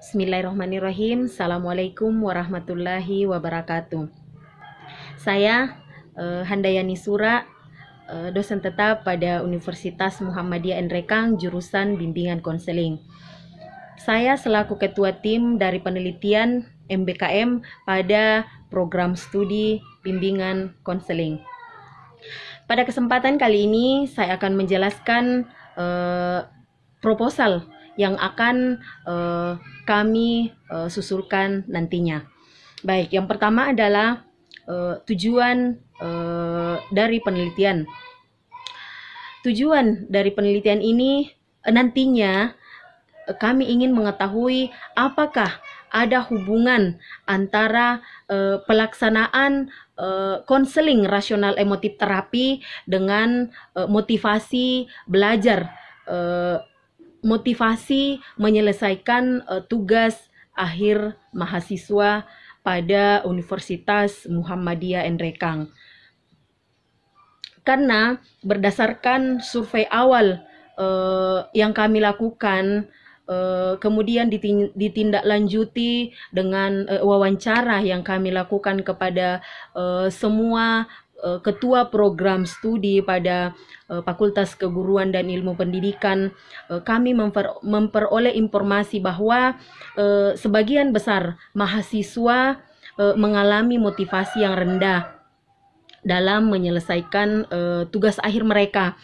Bismillahirrahmanirrahim. Assalamualaikum warahmatullahi wabarakatuh. Saya eh, Handayani Sura, eh, dosen tetap pada Universitas Muhammadiyah Enrekang jurusan Bimbingan Konseling. Saya selaku ketua tim dari penelitian MBKM pada program studi Bimbingan Konseling. Pada kesempatan kali ini saya akan menjelaskan eh, proposal yang akan uh, kami uh, susulkan nantinya. Baik, yang pertama adalah uh, tujuan uh, dari penelitian. Tujuan dari penelitian ini uh, nantinya uh, kami ingin mengetahui apakah ada hubungan antara uh, pelaksanaan konseling uh, rasional emotif terapi dengan uh, motivasi belajar uh, motivasi menyelesaikan uh, tugas akhir mahasiswa pada Universitas Muhammadiyah Endrekang. Karena berdasarkan survei awal uh, yang kami lakukan, uh, kemudian ditindaklanjuti dengan uh, wawancara yang kami lakukan kepada uh, semua Eh, ketua program studi pada eh, Fakultas Keguruan dan Ilmu Pendidikan, eh, kami memperoleh informasi bahwa sebagian besar mahasiswa mengalami motivasi yang rendah dalam menyelesaikan tugas akhir mereka.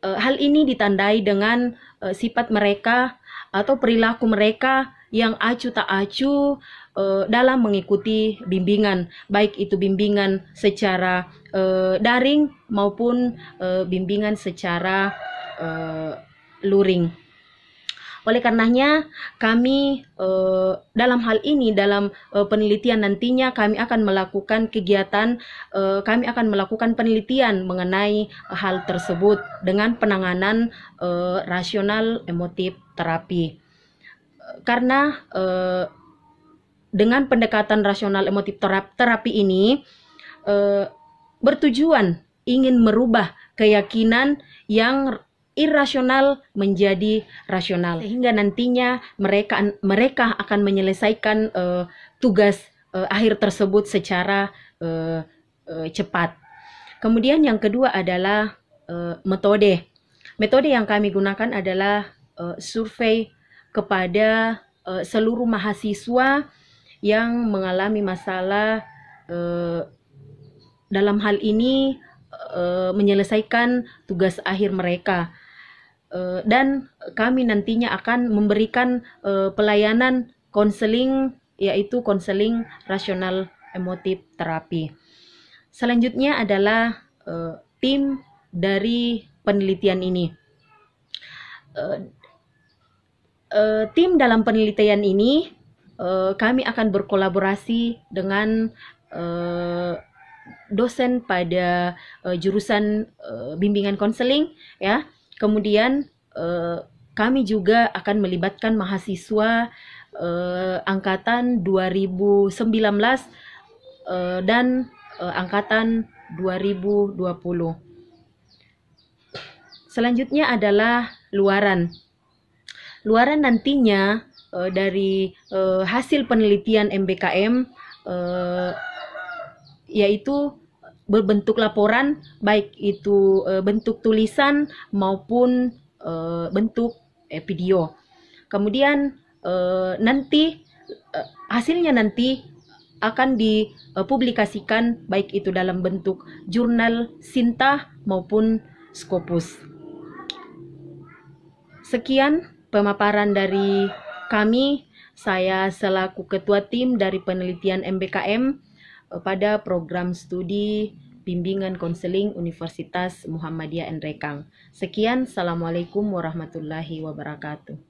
Hal ini ditandai dengan sifat mereka atau perilaku mereka yang acu tak acu uh, eh, dalam mengikuti bimbingan, baik itu bimbingan secara uh, daring maupun uh, bimbingan secara uh, luring. Oleh karenanya, kami uh, dalam hal ini, dalam uh, penelitian nantinya, kami akan melakukan kegiatan, uh, kami akan melakukan penelitian mengenai hal tersebut dengan penanganan rasional emotif terapi karena uh, dengan pendekatan rasional emotif terapi ini uh, bertujuan ingin merubah keyakinan yang irasional menjadi rasional sehingga nantinya mereka mereka akan menyelesaikan uh, tugas uh, akhir tersebut secara uh, uh, cepat. Kemudian yang kedua adalah uh, metode. Metode yang kami gunakan adalah uh, survei kepada uh, seluruh mahasiswa yang mengalami masalah uh, dalam hal ini uh, menyelesaikan tugas akhir mereka uh, dan kami nantinya akan memberikan uh, pelayanan konseling yaitu konseling rasional emotif terapi. Selanjutnya adalah uh, tim dari penelitian ini. Uh, uh, tim dalam penelitian ini uh, kami akan berkolaborasi dengan uh, dosen pada uh, jurusan uh, bimbingan konseling ya. Kemudian uh, kami juga akan melibatkan mahasiswa uh, angkatan 2019 uh, dan uh, angkatan 2020. Selanjutnya adalah luaran luaran nantinya uh, dari uh, hasil penelitian MBKM uh, eh, yaitu berbentuk laporan baik itu uh, bentuk tulisan maupun uh, bentuk eh, video. Kemudian uh, nanti uh, hasilnya nanti akan dipublikasikan baik itu dalam bentuk jurnal Sinta maupun Scopus. Sekian pemaparan dari kami. Saya selaku ketua tim dari penelitian MBKM eh, pada program studi bimbingan konseling Universitas Muhammadiyah Nrekang. Sekian, Assalamualaikum warahmatullahi wabarakatuh.